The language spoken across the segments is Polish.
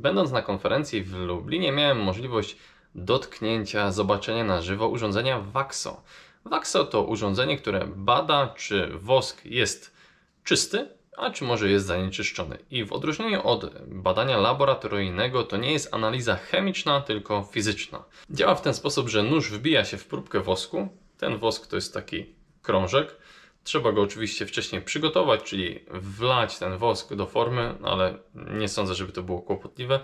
Będąc na konferencji w Lublinie miałem możliwość dotknięcia, zobaczenia na żywo urządzenia VAXO. VAXO to urządzenie, które bada, czy wosk jest czysty, a czy może jest zanieczyszczony. I w odróżnieniu od badania laboratoryjnego, to nie jest analiza chemiczna, tylko fizyczna. Działa w ten sposób, że nóż wbija się w próbkę wosku. Ten wosk to jest taki krążek. Trzeba go oczywiście wcześniej przygotować, czyli wlać ten wosk do formy, no ale nie sądzę, żeby to było kłopotliwe.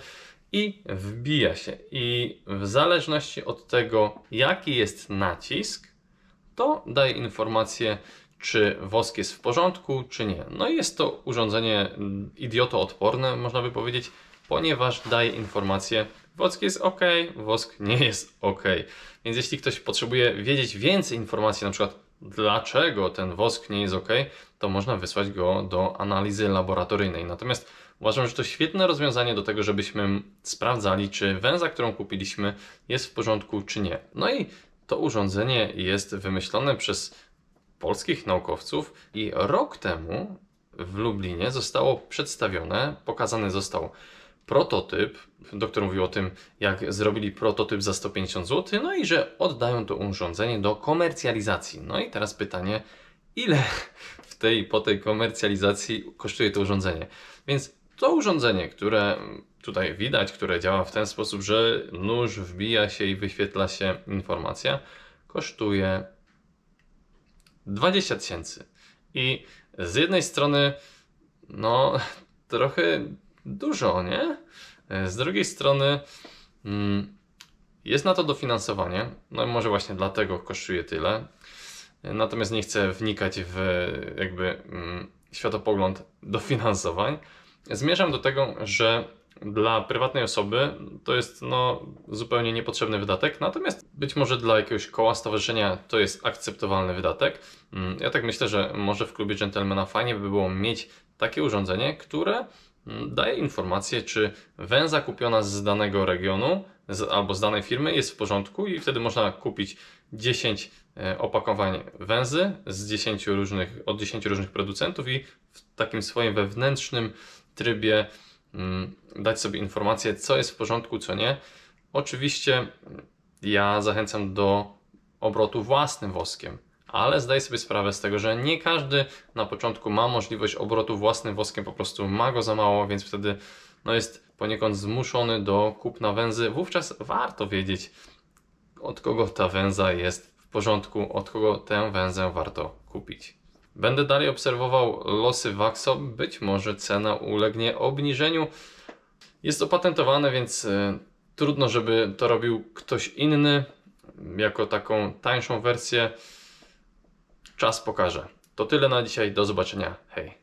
I wbija się. I w zależności od tego, jaki jest nacisk, to daje informację, czy wosk jest w porządku, czy nie. No i jest to urządzenie idiotoodporne, można by powiedzieć, ponieważ daje informację, wosk jest ok, wosk nie jest ok. Więc jeśli ktoś potrzebuje wiedzieć więcej informacji, na przykład dlaczego ten wosk nie jest ok, to można wysłać go do analizy laboratoryjnej. Natomiast uważam, że to świetne rozwiązanie do tego, żebyśmy sprawdzali, czy węza, którą kupiliśmy, jest w porządku, czy nie. No i to urządzenie jest wymyślone przez polskich naukowców i rok temu w Lublinie zostało przedstawione, pokazany został prototyp. Doktor mówił o tym, jak zrobili prototyp za 150 zł, no i że oddają to urządzenie do komercjalizacji. No i teraz pytanie, ile w tej, po tej komercjalizacji kosztuje to urządzenie? Więc to urządzenie, które tutaj widać, które działa w ten sposób, że nóż wbija się i wyświetla się informacja, kosztuje 20 tysięcy. I z jednej strony, no, trochę dużo, nie? E, z drugiej strony mm, jest na to dofinansowanie, no i może właśnie dlatego kosztuje tyle. E, natomiast nie chcę wnikać w jakby mm, światopogląd dofinansowań. Zmierzam do tego, że dla prywatnej osoby to jest no, zupełnie niepotrzebny wydatek, natomiast być może dla jakiegoś koła stowarzyszenia to jest akceptowalny wydatek. Mm, ja tak myślę, że może w klubie dżentelmena fajnie by było mieć takie urządzenie, które daje informację, czy węza kupiona z danego regionu z, albo z danej firmy jest w porządku i wtedy można kupić 10 e, opakowań węzy z 10 różnych, od 10 różnych producentów i w takim swoim wewnętrznym trybie mm, dać sobie informację, co jest w porządku, co nie. Oczywiście mm, ja zachęcam do obrotu własnym woskiem ale zdaj sobie sprawę z tego, że nie każdy na początku ma możliwość obrotu własnym woskiem, po prostu ma go za mało, więc wtedy no jest poniekąd zmuszony do kupna węzy. Wówczas warto wiedzieć, od kogo ta węza jest w porządku, od kogo tę węzę warto kupić. Będę dalej obserwował losy Waxo, być może cena ulegnie obniżeniu. Jest opatentowane, więc e, trudno, żeby to robił ktoś inny jako taką tańszą wersję. Czas pokaże. To tyle na dzisiaj. Do zobaczenia. Hej.